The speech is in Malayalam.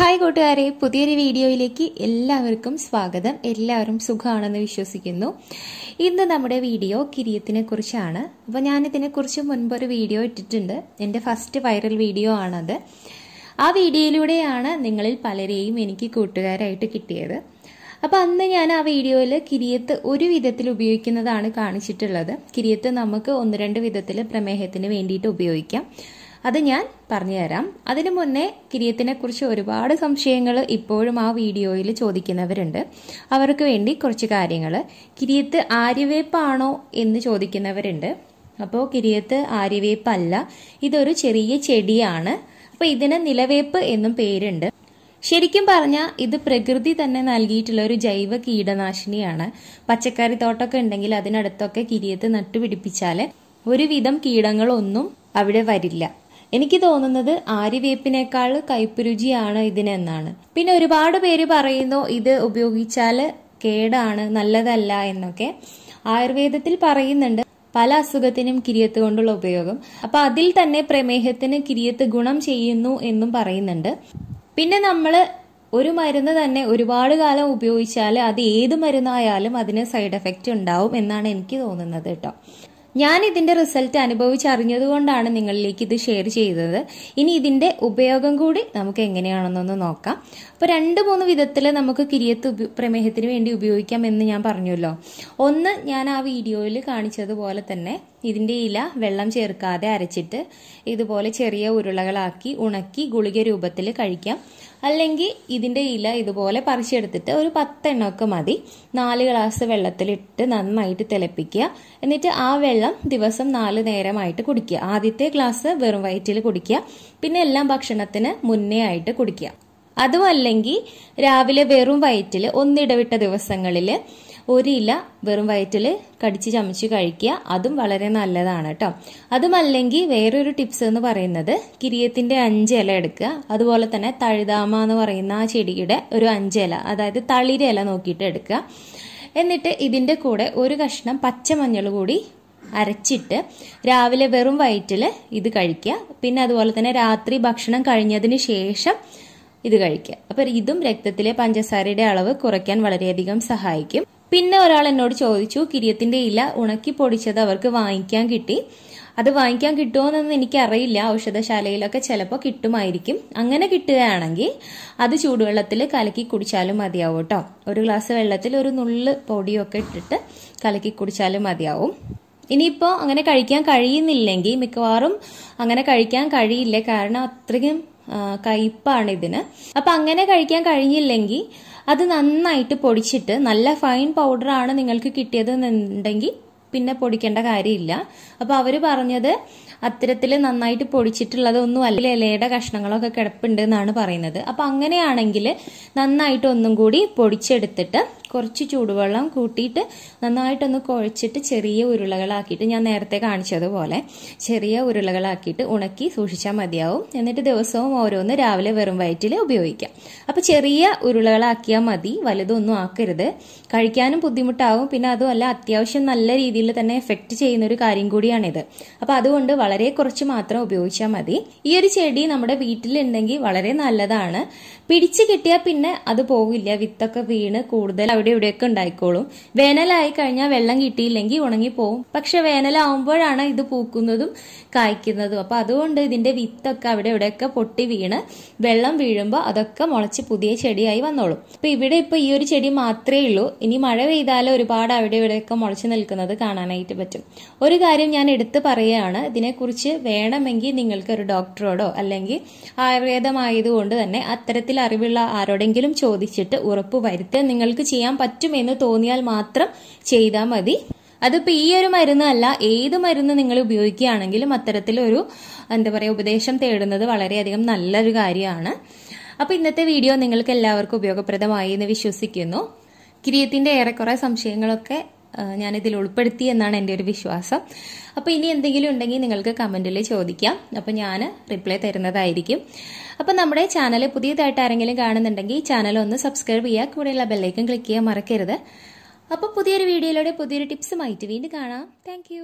ഹായ് കൂട്ടുകാരെ പുതിയൊരു വീഡിയോയിലേക്ക് എല്ലാവർക്കും സ്വാഗതം എല്ലാവരും സുഖമാണെന്ന് വിശ്വസിക്കുന്നു ഇന്ന് നമ്മുടെ വീഡിയോ കിരീയത്തിനെ കുറിച്ചാണ് അപ്പോൾ ഞാനിതിനെക്കുറിച്ച് മുൻപൊരു വീഡിയോ ഇട്ടിട്ടുണ്ട് എൻ്റെ ഫസ്റ്റ് വൈറൽ വീഡിയോ ആണത് ആ വീഡിയോയിലൂടെയാണ് നിങ്ങളിൽ പലരെയും എനിക്ക് കൂട്ടുകാരായിട്ട് കിട്ടിയത് അപ്പോൾ അന്ന് ഞാൻ ആ വീഡിയോയിൽ കിരിയത്ത് ഒരു വിധത്തിൽ ഉപയോഗിക്കുന്നതാണ് കാണിച്ചിട്ടുള്ളത് കിരിയത്ത് നമുക്ക് ഒന്ന് രണ്ട് വിധത്തിൽ പ്രമേഹത്തിന് വേണ്ടിയിട്ട് ഉപയോഗിക്കാം അത് ഞാൻ പറഞ്ഞുതരാം അതിനു മുന്നേ കുറിച്ച് ഒരുപാട് സംശയങ്ങൾ ഇപ്പോഴും ആ വീഡിയോയിൽ ചോദിക്കുന്നവരുണ്ട് അവർക്ക് വേണ്ടി കുറച്ച് കാര്യങ്ങൾ കിരീയത്ത് ആര്യവേപ്പാണോ എന്ന് ചോദിക്കുന്നവരുണ്ട് അപ്പോൾ കിരീയത്ത് ആര്യവേപ്പല്ല ഇതൊരു ചെറിയ ചെടിയാണ് അപ്പോൾ ഇതിന് നിലവേപ്പ് എന്നും പേരുണ്ട് ശരിക്കും പറഞ്ഞാൽ ഇത് പ്രകൃതി തന്നെ നൽകിയിട്ടുള്ള ഒരു ജൈവ കീടനാശിനിയാണ് പച്ചക്കറി തോട്ടമൊക്കെ ഉണ്ടെങ്കിൽ അതിനടുത്തൊക്കെ കിരിയത്ത് നട്ടുപിടിപ്പിച്ചാൽ ഒരുവിധം കീടങ്ങളൊന്നും അവിടെ വരില്ല എനിക്ക് തോന്നുന്നത് ആര്യവേപ്പിനേക്കാൾ കയ്പ് രുചിയാണ് ഇതിനെന്നാണ് പിന്നെ ഒരുപാട് പേര് പറയുന്നു ഇത് ഉപയോഗിച്ചാൽ കേടാണ് നല്ലതല്ല എന്നൊക്കെ ആയുർവേദത്തിൽ പറയുന്നുണ്ട് പല അസുഖത്തിനും കിരിയത്ത് കൊണ്ടുള്ള ഉപയോഗം അപ്പൊ അതിൽ തന്നെ പ്രമേഹത്തിന് കിരിയത്ത് ഗുണം ചെയ്യുന്നു എന്നും പറയുന്നുണ്ട് പിന്നെ നമ്മൾ ഒരു മരുന്ന് തന്നെ ഒരുപാട് കാലം ഉപയോഗിച്ചാൽ അത് ഏത് മരുന്നായാലും അതിന് സൈഡ് എഫക്റ്റ് ഉണ്ടാവും എന്നാണ് എനിക്ക് തോന്നുന്നത് കേട്ടോ ഞാൻ ഇതിന്റെ റിസൾട്ട് അനുഭവിച്ചറിഞ്ഞതുകൊണ്ടാണ് നിങ്ങളിലേക്ക് ഇത് ഷെയർ ചെയ്തത് ഇനി ഇതിന്റെ ഉപയോഗം കൂടി നമുക്ക് എങ്ങനെയാണെന്നൊന്ന് നോക്കാം അപ്പോൾ രണ്ട് മൂന്ന് വിധത്തില് നമുക്ക് കിരിയത്ത് പ്രമേഹത്തിന് വേണ്ടി ഉപയോഗിക്കാം എന്ന് ഞാൻ പറഞ്ഞല്ലോ ഒന്ന് ഞാൻ ആ വീഡിയോയിൽ കാണിച്ചതുപോലെ തന്നെ ഇതിൻ്റെ ഇല വെള്ളം ചേർക്കാതെ അരച്ചിട്ട് ഇതുപോലെ ചെറിയ ഉരുളകളാക്കി ഉണക്കി ഗുളിക രൂപത്തിൽ കഴിക്കാം അല്ലെങ്കിൽ ഇതിൻ്റെ ഇല ഇതുപോലെ പറിച്ചെടുത്തിട്ട് ഒരു പത്തെണ്ണമൊക്കെ മതി നാല് ഗ്ലാസ് വെള്ളത്തിലിട്ട് നന്നായിട്ട് തിളപ്പിക്കുക എന്നിട്ട് ആ വെള്ളം ദിവസം നാല് നേരമായിട്ട് കുടിക്കുക ആദ്യത്തെ ഗ്ലാസ് വെറും വയറ്റിൽ കുടിക്കുക പിന്നെ എല്ലാം ഭക്ഷണത്തിന് മുന്നേ ആയിട്ട് കുടിക്കുക അതുമല്ലെങ്കിൽ രാവിലെ വെറും വയറ്റിൽ ഒന്നിടവിട്ട ദിവസങ്ങളിൽ ഒരില വെറും വയറ്റിൽ കടിച്ച് ചമച്ച് കഴിക്കുക അതും വളരെ നല്ലതാണ് കേട്ടോ അതുമല്ലെങ്കിൽ വേറൊരു ടിപ്സ് എന്ന് പറയുന്നത് കിരിയത്തിൻ്റെ അഞ്ചില എടുക്കുക അതുപോലെ തന്നെ തഴുതാമ എന്ന് പറയുന്ന ആ ചെടിയുടെ ഒരു അഞ്ചില അതായത് തളിര ഇല നോക്കിയിട്ട് എടുക്കുക എന്നിട്ട് ഇതിൻ്റെ കൂടെ ഒരു കഷ്ണം പച്ചമഞ്ഞൾ കൂടി അരച്ചിട്ട് രാവിലെ വെറും വയറ്റിൽ ഇത് കഴിക്കുക പിന്നെ അതുപോലെ തന്നെ രാത്രി ഭക്ഷണം കഴിഞ്ഞതിന് ശേഷം ഇത് കഴിക്കുക അപ്പോൾ ഇതും രക്തത്തിലെ പഞ്ചസാരയുടെ അളവ് കുറയ്ക്കാൻ വളരെയധികം സഹായിക്കും പിന്നെ ഒരാൾ എന്നോട് ചോദിച്ചു കിരിയത്തിന്റെ ഇല ഉണക്കി പൊടിച്ചത് അവർക്ക് വാങ്ങിക്കാൻ കിട്ടി അത് വാങ്ങിക്കാൻ കിട്ടുമോന്നൊന്നും എനിക്കറിയില്ല ഔഷധശാലയിലൊക്കെ ചിലപ്പോൾ കിട്ടുമായിരിക്കും അങ്ങനെ കിട്ടുകയാണെങ്കിൽ അത് ചൂടുവെള്ളത്തിൽ കലക്കി കുടിച്ചാലും മതിയാവും കേട്ടോ ഒരു ഗ്ലാസ് വെള്ളത്തിൽ ഒരു നുള്ള് പൊടിയൊക്കെ ഇട്ടിട്ട് കലക്കി കുടിച്ചാലും മതിയാവും ഇനിയിപ്പോൾ അങ്ങനെ കഴിക്കാൻ കഴിയുന്നില്ലെങ്കിൽ മിക്കവാറും അങ്ങനെ കഴിക്കാൻ കഴിയില്ല കാരണം അത്രയും കയ്പാണ് ഇതിന് അപ്പം അങ്ങനെ കഴിക്കാൻ കഴിഞ്ഞില്ലെങ്കിൽ അത് നന്നായിട്ട് പൊടിച്ചിട്ട് നല്ല ഫൈൻ പൗഡറാണ് നിങ്ങൾക്ക് കിട്ടിയത് എന്നുണ്ടെങ്കിൽ പിന്നെ പൊടിക്കേണ്ട കാര്യമില്ല അപ്പോൾ അവർ പറഞ്ഞത് അത്തരത്തിൽ നന്നായിട്ട് ഒന്നും അല്ല ഇലയുടെ കഷ്ണങ്ങളൊക്കെ കിടപ്പുണ്ട് എന്നാണ് പറയുന്നത് അപ്പം അങ്ങനെയാണെങ്കിൽ നന്നായിട്ട് ഒന്നും കൂടി പൊടിച്ചെടുത്തിട്ട് കുറച്ച് ചൂടുവെള്ളം കൂട്ടിയിട്ട് നന്നായിട്ടൊന്ന് കുഴച്ചിട്ട് ചെറിയ ഉരുളകളാക്കിയിട്ട് ഞാൻ നേരത്തെ കാണിച്ചതുപോലെ ചെറിയ ഉരുളകളാക്കിയിട്ട് ഉണക്കി സൂക്ഷിച്ചാൽ മതിയാവും എന്നിട്ട് ദിവസവും ഓരോന്ന് രാവിലെ വെറും വയറ്റിൽ ഉപയോഗിക്കാം അപ്പോൾ ചെറിയ ഉരുളകളാക്കിയാൽ മതി വലുതൊന്നും ആക്കരുത് കഴിക്കാനും ബുദ്ധിമുട്ടാവും പിന്നെ അതുമല്ല അത്യാവശ്യം നല്ല രീതിയിൽ തന്നെ എഫക്റ്റ് ചെയ്യുന്ന ഒരു കാര്യം കൂടിയാണിത് അപ്പോൾ അതുകൊണ്ട് വളരെ കുറച്ച് മാത്രം ഉപയോഗിച്ചാൽ മതി ഈ ഒരു ചെടി നമ്മുടെ വീട്ടിലുണ്ടെങ്കിൽ വളരെ നല്ലതാണ് പിടിച്ചു കിട്ടിയാൽ പിന്നെ അത് പോകില്ല വിത്തൊക്കെ വീണ് കൂടുതൽ അവിടെ ഇവിടെയൊക്കെ ഉണ്ടായിക്കോളും വേനലായി കഴിഞ്ഞാൽ വെള്ളം കിട്ടിയില്ലെങ്കിൽ ഉണങ്ങി പോകും പക്ഷെ വേനലാവുമ്പോഴാണ് ഇത് പൂക്കുന്നതും കായ്ക്കുന്നതും അപ്പം അതുകൊണ്ട് ഇതിന്റെ വിത്തൊക്കെ അവിടെ ഇവിടെയൊക്കെ പൊട്ടി വീണ് വെള്ളം വീഴുമ്പോൾ അതൊക്കെ മുളച്ച് പുതിയ ചെടിയായി വന്നോളും അപ്പം ഇവിടെ ഇപ്പോൾ ഈ ഒരു ചെടി മാത്രമേ ഉള്ളൂ ഇനി മഴ പെയ്താലും ഒരുപാട് അവിടെ ഇവിടെയൊക്കെ മുളച്ച് നിൽക്കുന്നത് കാണാനായിട്ട് പറ്റും ഒരു കാര്യം ഞാൻ എടുത്തു പറയുകയാണ് ഇതിനെ അതിനെക്കുറിച്ച് വേണമെങ്കിൽ നിങ്ങൾക്ക് ഒരു ഡോക്ടറോടോ അല്ലെങ്കിൽ ആയുർവേദമായതുകൊണ്ട് തന്നെ അത്തരത്തിൽ അറിവുള്ള ആരോടെങ്കിലും ചോദിച്ചിട്ട് ഉറപ്പ് വരുത്തുക നിങ്ങൾക്ക് ചെയ്യാൻ പറ്റുമെന്ന് തോന്നിയാൽ മാത്രം ചെയ്താൽ മതി അതിപ്പോൾ ഈ ഒരു മരുന്നല്ല ഏത് മരുന്ന് നിങ്ങൾ ഉപയോഗിക്കുകയാണെങ്കിലും അത്തരത്തിലൊരു എന്താ പറയുക ഉപദേശം തേടുന്നത് വളരെയധികം നല്ലൊരു കാര്യമാണ് അപ്പോൾ ഇന്നത്തെ വീഡിയോ നിങ്ങൾക്ക് എല്ലാവർക്കും ഉപയോഗപ്രദമായി എന്ന് വിശ്വസിക്കുന്നു കിരീയത്തിൻ്റെ ഏറെക്കുറെ സംശയങ്ങളൊക്കെ ഞാനിതിൽ ഉൾപ്പെടുത്തി എന്നാണ് എൻ്റെ ഒരു വിശ്വാസം അപ്പോൾ ഇനി എന്തെങ്കിലും ഉണ്ടെങ്കിൽ നിങ്ങൾക്ക് കമൻറ്റിൽ ചോദിക്കാം അപ്പോൾ ഞാൻ റിപ്ലൈ തരുന്നതായിരിക്കും അപ്പോൾ നമ്മുടെ ചാനൽ പുതിയതായിട്ട് ആരെങ്കിലും കാണുന്നുണ്ടെങ്കിൽ ഈ ചാനൽ ഒന്ന് സബ്സ്ക്രൈബ് ചെയ്യുക കൂടെയുള്ള ബെല്ലൈക്കും ക്ലിക്ക് ചെയ്യാൻ മറക്കരുത് അപ്പോൾ പുതിയൊരു വീഡിയോയിലൂടെ പുതിയൊരു ടിപ്സുമായിട്ട് വീണ്ടും കാണാം താങ്ക്